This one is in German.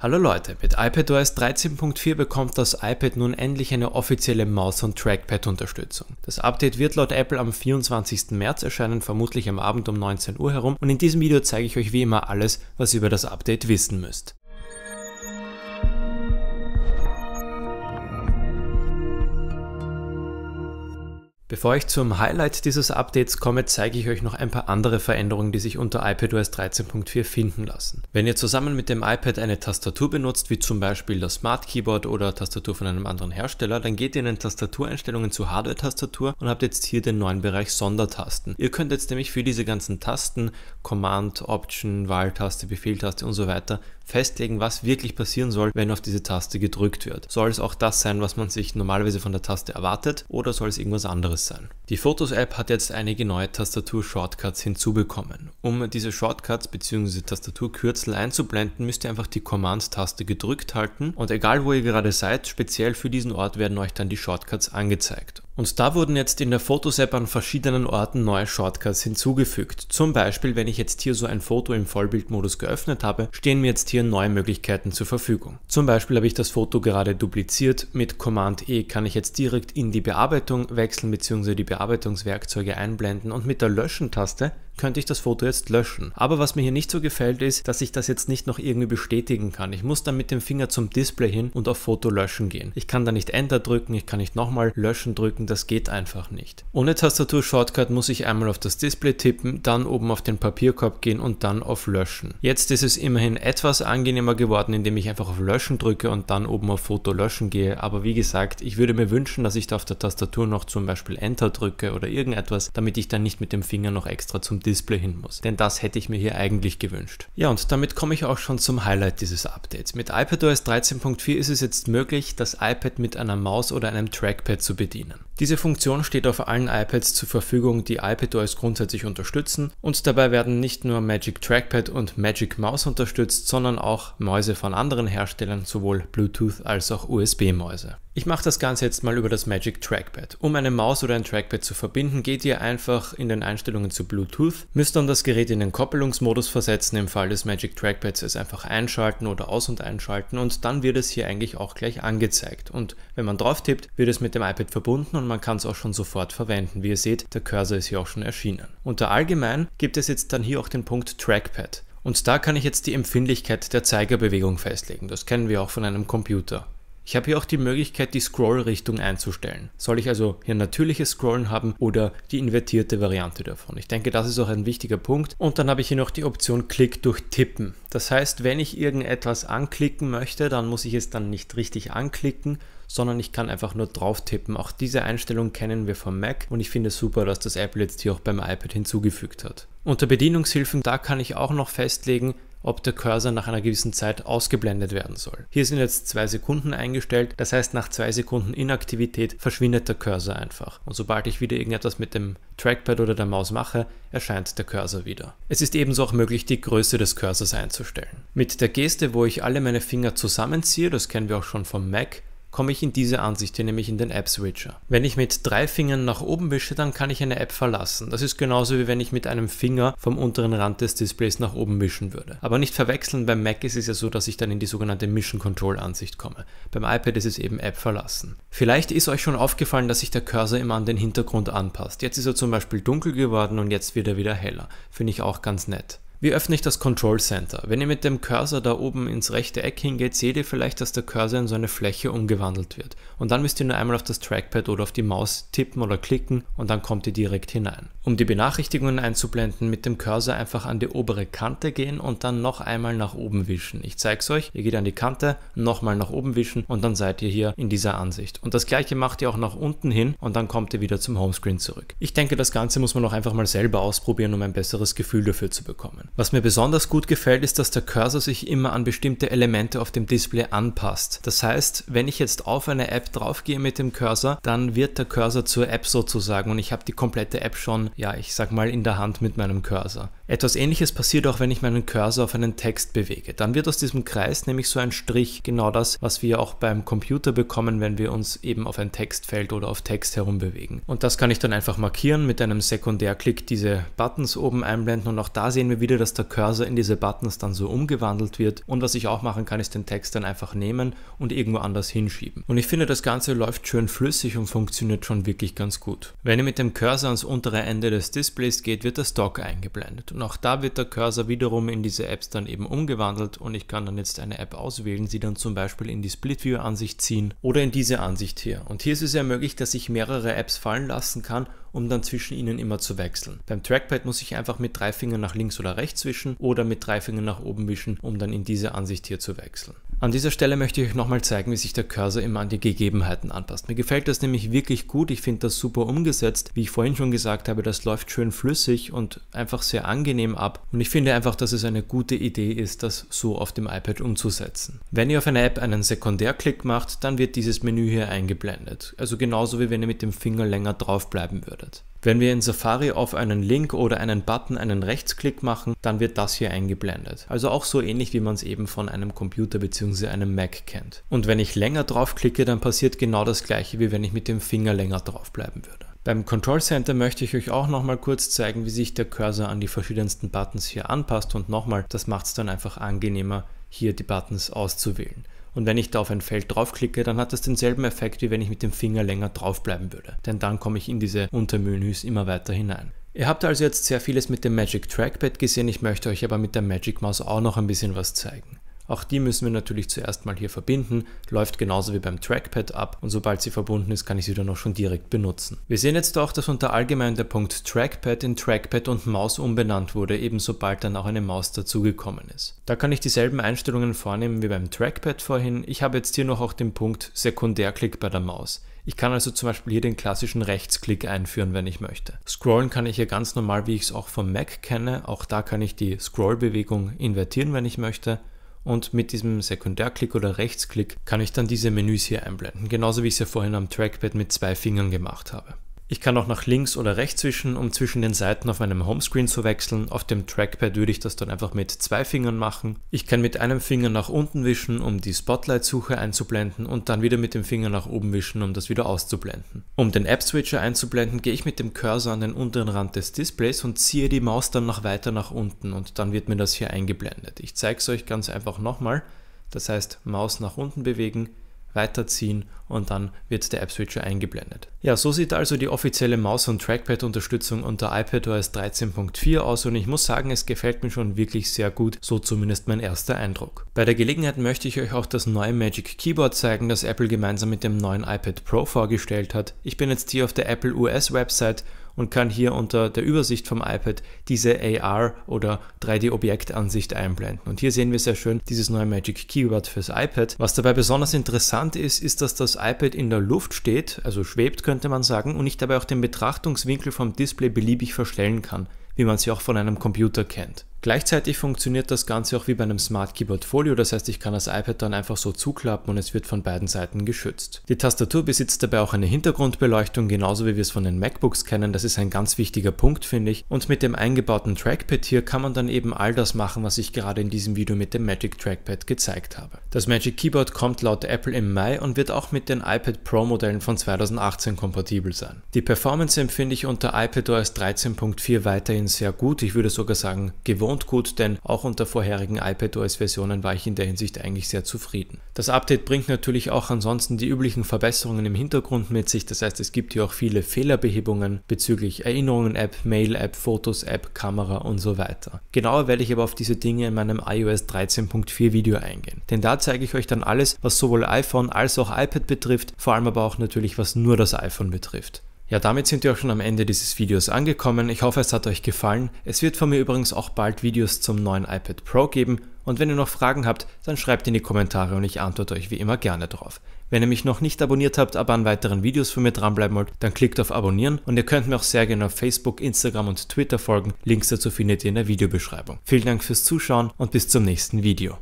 Hallo Leute, mit iPadOS 13.4 bekommt das iPad nun endlich eine offizielle Maus- und Trackpad-Unterstützung. Das Update wird laut Apple am 24. März erscheinen, vermutlich am Abend um 19 Uhr herum und in diesem Video zeige ich euch wie immer alles, was ihr über das Update wissen müsst. Bevor ich zum Highlight dieses Updates komme, zeige ich euch noch ein paar andere Veränderungen, die sich unter iPadOS 13.4 finden lassen. Wenn ihr zusammen mit dem iPad eine Tastatur benutzt, wie zum Beispiel das Smart Keyboard oder Tastatur von einem anderen Hersteller, dann geht ihr in den Tastatureinstellungen zu Hardware-Tastatur und habt jetzt hier den neuen Bereich Sondertasten. Ihr könnt jetzt nämlich für diese ganzen Tasten, Command, Option, Wahltaste, Befehltaste und so weiter, festlegen, was wirklich passieren soll, wenn auf diese Taste gedrückt wird. Soll es auch das sein, was man sich normalerweise von der Taste erwartet oder soll es irgendwas anderes sein? Die Fotos-App hat jetzt einige neue Tastatur-Shortcuts hinzubekommen. Um diese Shortcuts bzw. Tastaturkürzel einzublenden, müsst ihr einfach die Command-Taste gedrückt halten und egal wo ihr gerade seid, speziell für diesen Ort werden euch dann die Shortcuts angezeigt. Und da wurden jetzt in der Fotos-App an verschiedenen Orten neue Shortcuts hinzugefügt. Zum Beispiel, wenn ich jetzt hier so ein Foto im Vollbildmodus geöffnet habe, stehen mir jetzt hier neue Möglichkeiten zur Verfügung. Zum Beispiel habe ich das Foto gerade dupliziert. Mit Command E kann ich jetzt direkt in die Bearbeitung wechseln bzw. die Bearbeitungswerkzeuge einblenden und mit der Löschen-Taste könnte ich das Foto jetzt löschen. Aber was mir hier nicht so gefällt ist, dass ich das jetzt nicht noch irgendwie bestätigen kann. Ich muss dann mit dem Finger zum Display hin und auf Foto löschen gehen. Ich kann da nicht Enter drücken, ich kann nicht nochmal löschen drücken, das geht einfach nicht. Ohne Tastatur-Shortcut muss ich einmal auf das Display tippen, dann oben auf den Papierkorb gehen und dann auf Löschen. Jetzt ist es immerhin etwas angenehmer geworden, indem ich einfach auf Löschen drücke und dann oben auf Foto löschen gehe. Aber wie gesagt, ich würde mir wünschen, dass ich da auf der Tastatur noch zum Beispiel Enter drücke oder irgendetwas, damit ich dann nicht mit dem Finger noch extra zum Display Display hin muss. Denn das hätte ich mir hier eigentlich gewünscht. Ja, und damit komme ich auch schon zum Highlight dieses Updates. Mit iPadOS 13.4 ist es jetzt möglich, das iPad mit einer Maus oder einem Trackpad zu bedienen. Diese Funktion steht auf allen iPads zur Verfügung, die iPadOS grundsätzlich unterstützen und dabei werden nicht nur Magic Trackpad und Magic Mouse unterstützt, sondern auch Mäuse von anderen Herstellern, sowohl Bluetooth als auch USB-Mäuse. Ich mache das Ganze jetzt mal über das Magic Trackpad. Um eine Maus oder ein Trackpad zu verbinden, geht ihr einfach in den Einstellungen zu Bluetooth, müsst dann das Gerät in den Koppelungsmodus versetzen, im Fall des Magic Trackpads es einfach einschalten oder aus- und einschalten und dann wird es hier eigentlich auch gleich angezeigt. Und wenn man drauf tippt, wird es mit dem iPad verbunden und man kann es auch schon sofort verwenden. Wie ihr seht, der Cursor ist hier auch schon erschienen. Unter Allgemein gibt es jetzt dann hier auch den Punkt Trackpad. Und da kann ich jetzt die Empfindlichkeit der Zeigerbewegung festlegen. Das kennen wir auch von einem Computer. Ich habe hier auch die Möglichkeit, die Scroll-Richtung einzustellen. Soll ich also hier natürliches Scrollen haben oder die invertierte Variante davon? Ich denke, das ist auch ein wichtiger Punkt. Und dann habe ich hier noch die Option Klick durch Tippen. Das heißt, wenn ich irgendetwas anklicken möchte, dann muss ich es dann nicht richtig anklicken, sondern ich kann einfach nur drauf tippen. Auch diese Einstellung kennen wir vom Mac und ich finde es super, dass das Apple jetzt hier auch beim iPad hinzugefügt hat. Unter Bedienungshilfen, da kann ich auch noch festlegen, ob der Cursor nach einer gewissen Zeit ausgeblendet werden soll. Hier sind jetzt zwei Sekunden eingestellt, das heißt nach zwei Sekunden Inaktivität verschwindet der Cursor einfach. Und sobald ich wieder irgendetwas mit dem Trackpad oder der Maus mache, erscheint der Cursor wieder. Es ist ebenso auch möglich, die Größe des Cursors einzustellen. Mit der Geste, wo ich alle meine Finger zusammenziehe, das kennen wir auch schon vom Mac, komme ich in diese Ansicht hier, nämlich in den App-Switcher. Wenn ich mit drei Fingern nach oben wische, dann kann ich eine App verlassen. Das ist genauso wie wenn ich mit einem Finger vom unteren Rand des Displays nach oben mischen würde. Aber nicht verwechseln, beim Mac ist es ja so, dass ich dann in die sogenannte Mission-Control-Ansicht komme. Beim iPad ist es eben App verlassen. Vielleicht ist euch schon aufgefallen, dass sich der Cursor immer an den Hintergrund anpasst. Jetzt ist er zum Beispiel dunkel geworden und jetzt wird er wieder heller. Finde ich auch ganz nett. Wie öffne ich das Control Center? Wenn ihr mit dem Cursor da oben ins rechte Eck hingeht, seht ihr vielleicht, dass der Cursor in so eine Fläche umgewandelt wird. Und dann müsst ihr nur einmal auf das Trackpad oder auf die Maus tippen oder klicken und dann kommt ihr direkt hinein. Um die Benachrichtigungen einzublenden, mit dem Cursor einfach an die obere Kante gehen und dann noch einmal nach oben wischen. Ich zeige es euch, ihr geht an die Kante, nochmal nach oben wischen und dann seid ihr hier in dieser Ansicht. Und das gleiche macht ihr auch nach unten hin und dann kommt ihr wieder zum Homescreen zurück. Ich denke, das Ganze muss man auch einfach mal selber ausprobieren, um ein besseres Gefühl dafür zu bekommen. Was mir besonders gut gefällt, ist, dass der Cursor sich immer an bestimmte Elemente auf dem Display anpasst. Das heißt, wenn ich jetzt auf eine App draufgehe mit dem Cursor, dann wird der Cursor zur App sozusagen und ich habe die komplette App schon, ja, ich sag mal in der Hand mit meinem Cursor. Etwas ähnliches passiert auch, wenn ich meinen Cursor auf einen Text bewege. Dann wird aus diesem Kreis nämlich so ein Strich, genau das, was wir auch beim Computer bekommen, wenn wir uns eben auf ein Textfeld oder auf Text herumbewegen. Und das kann ich dann einfach markieren mit einem Sekundärklick diese Buttons oben einblenden und auch da sehen wir wieder dass der Cursor in diese Buttons dann so umgewandelt wird. Und was ich auch machen kann, ist den Text dann einfach nehmen und irgendwo anders hinschieben. Und ich finde, das Ganze läuft schön flüssig und funktioniert schon wirklich ganz gut. Wenn ihr mit dem Cursor ans untere Ende des Displays geht, wird das Dock eingeblendet. Und auch da wird der Cursor wiederum in diese Apps dann eben umgewandelt und ich kann dann jetzt eine App auswählen, sie dann zum Beispiel in die Split-View-Ansicht ziehen oder in diese Ansicht hier. Und hier ist es ja möglich, dass ich mehrere Apps fallen lassen kann um dann zwischen ihnen immer zu wechseln. Beim Trackpad muss ich einfach mit drei Fingern nach links oder rechts wischen oder mit drei Fingern nach oben wischen, um dann in diese Ansicht hier zu wechseln. An dieser Stelle möchte ich euch nochmal zeigen, wie sich der Cursor immer an die Gegebenheiten anpasst. Mir gefällt das nämlich wirklich gut, ich finde das super umgesetzt. Wie ich vorhin schon gesagt habe, das läuft schön flüssig und einfach sehr angenehm ab. Und ich finde einfach, dass es eine gute Idee ist, das so auf dem iPad umzusetzen. Wenn ihr auf eine App einen Sekundärklick macht, dann wird dieses Menü hier eingeblendet. Also genauso wie wenn ihr mit dem Finger länger drauf bleiben würdet. Wenn wir in Safari auf einen Link oder einen Button einen Rechtsklick machen, dann wird das hier eingeblendet. Also auch so ähnlich, wie man es eben von einem Computer bzw. einem Mac kennt. Und wenn ich länger draufklicke, dann passiert genau das gleiche, wie wenn ich mit dem Finger länger draufbleiben würde. Beim Control Center möchte ich euch auch nochmal kurz zeigen, wie sich der Cursor an die verschiedensten Buttons hier anpasst und nochmal, das macht es dann einfach angenehmer, hier die Buttons auszuwählen. Und wenn ich da auf ein Feld draufklicke, dann hat das denselben Effekt, wie wenn ich mit dem Finger länger draufbleiben würde. Denn dann komme ich in diese Untermenüs immer weiter hinein. Ihr habt also jetzt sehr vieles mit dem Magic Trackpad gesehen, ich möchte euch aber mit der Magic Mouse auch noch ein bisschen was zeigen. Auch die müssen wir natürlich zuerst mal hier verbinden, läuft genauso wie beim Trackpad ab und sobald sie verbunden ist, kann ich sie dann auch schon direkt benutzen. Wir sehen jetzt auch, dass unter allgemein der Punkt Trackpad in Trackpad und Maus umbenannt wurde, eben sobald dann auch eine Maus dazugekommen ist. Da kann ich dieselben Einstellungen vornehmen wie beim Trackpad vorhin. Ich habe jetzt hier noch auch den Punkt Sekundärklick bei der Maus. Ich kann also zum Beispiel hier den klassischen Rechtsklick einführen, wenn ich möchte. Scrollen kann ich hier ganz normal, wie ich es auch vom Mac kenne. Auch da kann ich die Scrollbewegung invertieren, wenn ich möchte und mit diesem Sekundärklick oder Rechtsklick kann ich dann diese Menüs hier einblenden, genauso wie ich es ja vorhin am Trackpad mit zwei Fingern gemacht habe. Ich kann auch nach links oder rechts wischen, um zwischen den Seiten auf meinem Homescreen zu wechseln. Auf dem Trackpad würde ich das dann einfach mit zwei Fingern machen. Ich kann mit einem Finger nach unten wischen, um die Spotlight-Suche einzublenden und dann wieder mit dem Finger nach oben wischen, um das wieder auszublenden. Um den App-Switcher einzublenden, gehe ich mit dem Cursor an den unteren Rand des Displays und ziehe die Maus dann noch weiter nach unten und dann wird mir das hier eingeblendet. Ich zeige es euch ganz einfach nochmal. Das heißt, Maus nach unten bewegen, weiterziehen und dann wird der App-Switcher eingeblendet. Ja, so sieht also die offizielle Maus- und Trackpad-Unterstützung unter iPadOS 13.4 aus und ich muss sagen, es gefällt mir schon wirklich sehr gut, so zumindest mein erster Eindruck. Bei der Gelegenheit möchte ich euch auch das neue Magic Keyboard zeigen, das Apple gemeinsam mit dem neuen iPad Pro vorgestellt hat. Ich bin jetzt hier auf der Apple US-Website und kann hier unter der Übersicht vom iPad diese AR oder 3D-Objektansicht einblenden. Und hier sehen wir sehr schön dieses neue Magic Keyword fürs iPad. Was dabei besonders interessant ist, ist, dass das iPad in der Luft steht, also schwebt könnte man sagen, und ich dabei auch den Betrachtungswinkel vom Display beliebig verstellen kann, wie man sie auch von einem Computer kennt. Gleichzeitig funktioniert das Ganze auch wie bei einem Smart Keyboard Folio, das heißt ich kann das iPad dann einfach so zuklappen und es wird von beiden Seiten geschützt. Die Tastatur besitzt dabei auch eine Hintergrundbeleuchtung, genauso wie wir es von den MacBooks kennen, das ist ein ganz wichtiger Punkt finde ich. Und mit dem eingebauten Trackpad hier kann man dann eben all das machen, was ich gerade in diesem Video mit dem Magic Trackpad gezeigt habe. Das Magic Keyboard kommt laut Apple im Mai und wird auch mit den iPad Pro Modellen von 2018 kompatibel sein. Die Performance empfinde ich unter iPadOS 13.4 weiterhin sehr gut, ich würde sogar sagen gewohnt und gut, denn auch unter vorherigen iPadOS-Versionen war ich in der Hinsicht eigentlich sehr zufrieden. Das Update bringt natürlich auch ansonsten die üblichen Verbesserungen im Hintergrund mit sich, das heißt es gibt hier auch viele Fehlerbehebungen bezüglich Erinnerungen-App, Mail-App, Fotos-App, Kamera und so weiter. Genauer werde ich aber auf diese Dinge in meinem iOS 13.4 Video eingehen, denn da zeige ich euch dann alles, was sowohl iPhone als auch iPad betrifft, vor allem aber auch natürlich was nur das iPhone betrifft. Ja, damit sind wir auch schon am Ende dieses Videos angekommen. Ich hoffe, es hat euch gefallen. Es wird von mir übrigens auch bald Videos zum neuen iPad Pro geben. Und wenn ihr noch Fragen habt, dann schreibt in die Kommentare und ich antworte euch wie immer gerne drauf. Wenn ihr mich noch nicht abonniert habt, aber an weiteren Videos von mir dranbleiben wollt, dann klickt auf Abonnieren und ihr könnt mir auch sehr gerne auf Facebook, Instagram und Twitter folgen. Links dazu findet ihr in der Videobeschreibung. Vielen Dank fürs Zuschauen und bis zum nächsten Video.